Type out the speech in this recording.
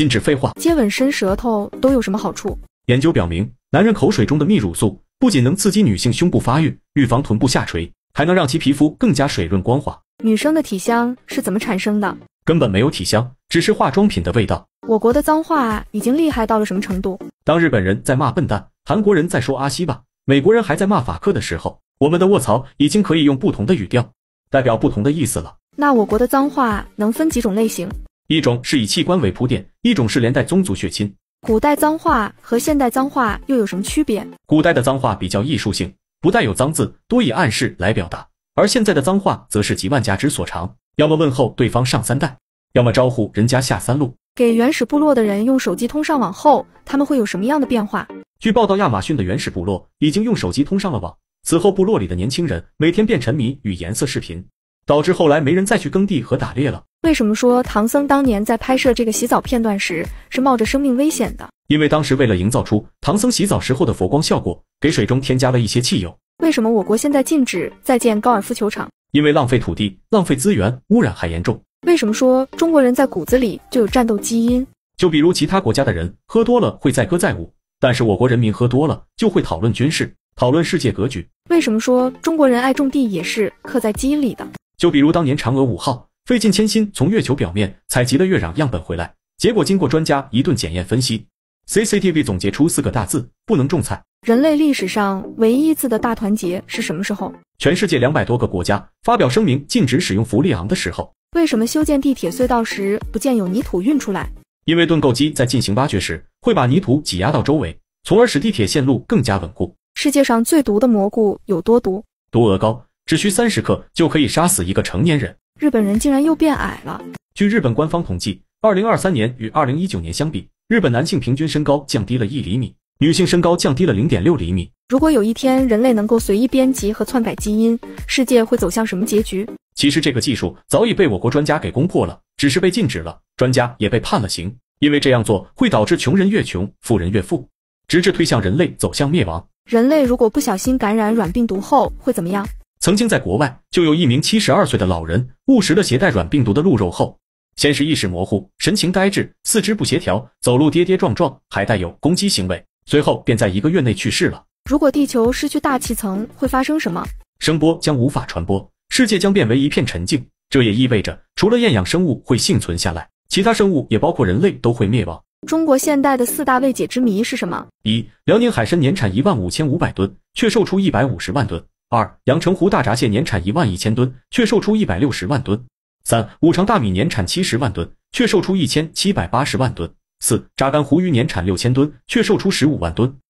禁止废话。接吻、伸舌头都有什么好处？研究表明，男人口水中的泌乳素不仅能刺激女性胸部发育、预防臀部下垂，还能让其皮肤更加水润光滑。女生的体香是怎么产生的？根本没有体香，只是化妆品的味道。我国的脏话已经厉害到了什么程度？当日本人在骂笨蛋，韩国人在说阿西吧，美国人还在骂法克的时候，我们的卧槽已经可以用不同的语调代表不同的意思了。那我国的脏话能分几种类型？一种是以器官为铺垫，一种是连带宗族血亲。古代脏话和现代脏话又有什么区别？古代的脏话比较艺术性，不带有脏字，多以暗示来表达；而现在的脏话则是集万家之所长，要么问候对方上三代，要么招呼人家下三路。给原始部落的人用手机通上网后，他们会有什么样的变化？据报道，亚马逊的原始部落已经用手机通上了网，此后部落里的年轻人每天便沉迷与颜色视频。导致后来没人再去耕地和打猎了。为什么说唐僧当年在拍摄这个洗澡片段时是冒着生命危险的？因为当时为了营造出唐僧洗澡时候的佛光效果，给水中添加了一些汽油。为什么我国现在禁止再建高尔夫球场？因为浪费土地、浪费资源、污染还严重。为什么说中国人在骨子里就有战斗基因？就比如其他国家的人喝多了会载歌载舞，但是我国人民喝多了就会讨论军事、讨论世界格局。为什么说中国人爱种地也是刻在基因里的？就比如当年嫦娥五号费尽千辛从月球表面采集了月壤样本回来，结果经过专家一顿检验分析，CCTV 总结出四个大字：不能种菜。人类历史上唯一次的大团结是什么时候？全世界两百多个国家发表声明禁止使用氟利昂的时候。为什么修建地铁隧道时不见有泥土运出来？因为盾构机在进行挖掘时会把泥土挤压到周围，从而使地铁线路更加稳固。世界上最毒的蘑菇有多毒？毒鹅膏。只需三十克就可以杀死一个成年人。日本人竟然又变矮了。据日本官方统计，二零二三年与二零一九年相比，日本男性平均身高降低了一厘米，女性身高降低了零点六厘米。如果有一天人类能够随意编辑和篡改基因，世界会走向什么结局？其实这个技术早已被我国专家给攻破了，只是被禁止了。专家也被判了刑，因为这样做会导致穷人越穷，富人越富，直至推向人类走向灭亡。人类如果不小心感染软病毒后会怎么样？曾经在国外就有一名七十二岁的老人误食了携带软病毒的鹿肉后，先是意识模糊，神情呆滞，四肢不协调，走路跌跌撞撞，还带有攻击行为，随后便在一个月内去世了。如果地球失去大气层，会发生什么？声波将无法传播，世界将变为一片沉静。这也意味着，除了厌氧生物会幸存下来，其他生物，也包括人类，都会灭亡。中国现代的四大未解之谜是什么？一、辽宁海参年产一万五千五百吨，却售出一百五十万吨。二、阳澄湖大闸蟹年产一万一千吨，却售出一百六十万吨。三、五常大米年产七十万吨，却售出一千七百八十万吨。四、扎干湖鱼年产六千吨，却售出十五万吨。